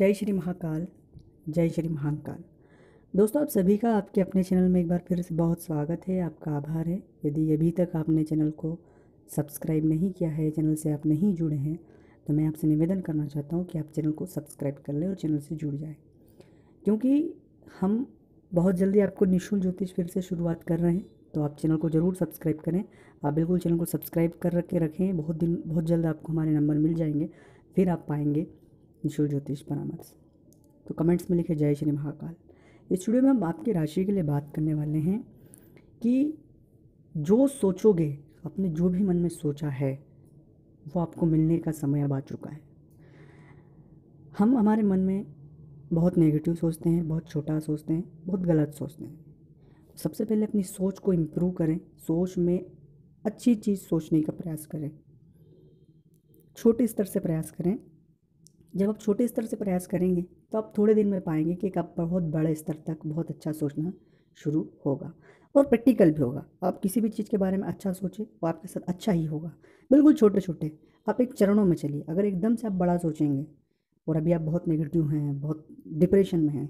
जय श्री महाकाल जय श्री महाकाल दोस्तों आप सभी का आपके अपने चैनल में एक बार फिर से बहुत स्वागत है आपका आभार है यदि अभी तक आपने चैनल को सब्सक्राइब नहीं किया है चैनल से आप नहीं जुड़े हैं तो मैं आपसे निवेदन करना चाहता हूँ कि आप चैनल को सब्सक्राइब कर लें और चैनल से जुड़ जाए क्योंकि हम बहुत जल्दी आपको निःशुल्क ज्योतिष फिर से शुरुआत कर रहे हैं तो आप चैनल को ज़रूर सब्सक्राइब करें आप बिल्कुल चैनल को सब्सक्राइब कर रख के रखें बहुत दिन बहुत जल्द आपको हमारे नंबर मिल जाएंगे फिर आप पाएंगे निशुल ज्योतिष परामर्श तो कमेंट्स में लिखे जय श्री महाकाल इस स्टूडियो में हम आपकी राशि के लिए बात करने वाले हैं कि जो सोचोगे अपने जो भी मन में सोचा है वो आपको मिलने का समय अब आ चुका है हम हमारे मन में बहुत नेगेटिव सोचते हैं बहुत छोटा सोचते हैं बहुत गलत सोचते हैं सबसे पहले अपनी सोच को इम्प्रूव करें सोच में अच्छी चीज़ सोचने का प्रयास करें छोटे स्तर से प्रयास करें जब आप छोटे स्तर से प्रयास करेंगे तो आप थोड़े दिन में पाएंगे कि आप बहुत बड़े स्तर तक बहुत अच्छा सोचना शुरू होगा और प्रैक्टिकल भी होगा आप किसी भी चीज़ के बारे में अच्छा सोचें वो आपके साथ अच्छा ही होगा बिल्कुल छोटे छोटे आप एक चरणों में चलिए अगर एकदम से आप बड़ा सोचेंगे और अभी आप बहुत नेगेटिव हैं बहुत डिप्रेशन में हैं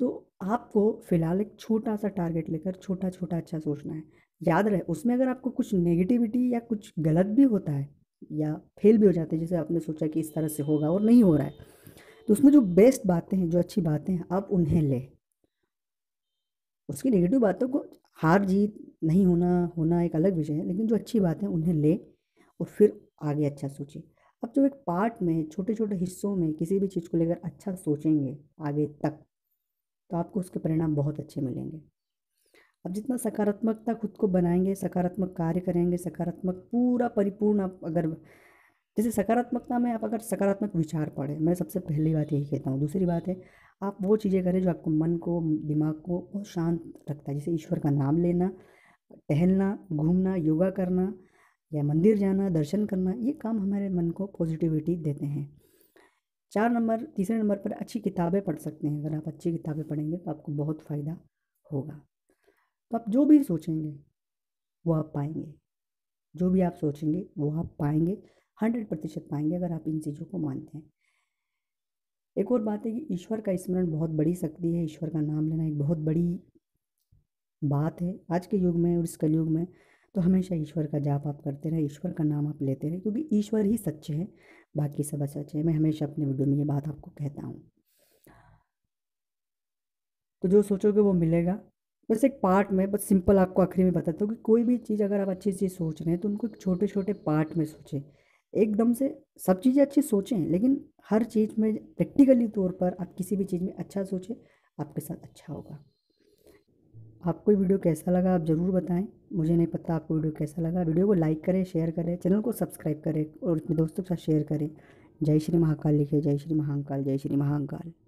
तो आपको फ़िलहाल एक छोटा सा टारगेट लेकर छोटा छोटा अच्छा सोचना है याद रहे उसमें अगर आपको कुछ नेगेटिविटी या कुछ गलत भी होता है या फेल भी हो जाते हैं जैसे आपने सोचा कि इस तरह से होगा और नहीं हो रहा है तो उसमें जो बेस्ट बातें हैं जो अच्छी बातें हैं आप उन्हें लें उसकी नेगेटिव बातों को हार जीत नहीं होना होना एक अलग विषय है लेकिन जो अच्छी बातें उन्हें ले और फिर आगे अच्छा सोचे अब जब एक पार्ट में छोटे छोटे हिस्सों में किसी भी चीज़ को लेकर अच्छा सोचेंगे आगे तक तो आपको उसके परिणाम बहुत अच्छे मिलेंगे आप जितना सकारात्मकता खुद को बनाएंगे सकारात्मक कार्य करेंगे सकारात्मक पूरा परिपूर्ण आप अगर जैसे सकारात्मकता में आप अगर सकारात्मक विचार पढ़ें मैं सबसे पहली बात यही कहता हूँ दूसरी बात है आप वो चीज़ें करें जो आपको मन को दिमाग को बहुत शांत रखता है जैसे ईश्वर का नाम लेना टहलना घूमना योगा करना या मंदिर जाना दर्शन करना ये काम हमारे मन को पॉजिटिविटी देते हैं चार नंबर तीसरे नंबर पर अच्छी किताबें पढ़ सकते हैं अगर आप अच्छी किताबें पढ़ेंगे तो आपको बहुत फ़ायदा होगा तो आप जो भी सोचेंगे वो आप पाएंगे जो भी आप सोचेंगे वो आप पाएंगे हंड्रेड प्रतिशत पाएंगे अगर आप इन चीज़ों को मानते हैं एक और बात है कि ईश्वर का स्मरण बहुत बड़ी शक्ति है ईश्वर का नाम लेना एक बहुत बड़ी बात है आज के युग में और इस कलयुग में तो हमेशा ईश्वर का जाप आप करते रहे ईश्वर का नाम आप लेते रहे क्योंकि ईश्वर ही सच्चे हैं बाकी सब असच हैं मैं हमेशा अपने वीडियो में ये बात आपको कहता हूँ तो जो सोचोगे वो मिलेगा बस एक पार्ट में बस सिंपल आपको आखिरी में बताता हूँ कि कोई भी चीज़ अगर आप अच्छी चीज़ सोच रहे हैं तो उनको एक छोटे छोटे पार्ट में सोचें एकदम से सब चीज़ें अच्छी सोचें लेकिन हर चीज़ में प्रैक्टिकली तौर पर आप किसी भी चीज़ में अच्छा सोचें आपके साथ अच्छा होगा आपको वीडियो कैसा लगा आप ज़रूर बताएं मुझे नहीं पता आपको वीडियो कैसा लगा वीडियो को लाइक करें शेयर करें चैनल को सब्सक्राइब करें और अपने दोस्तों के साथ शेयर करें जय श्री महाकाल लिखे जय श्री महाकाल जय श्री महाकाल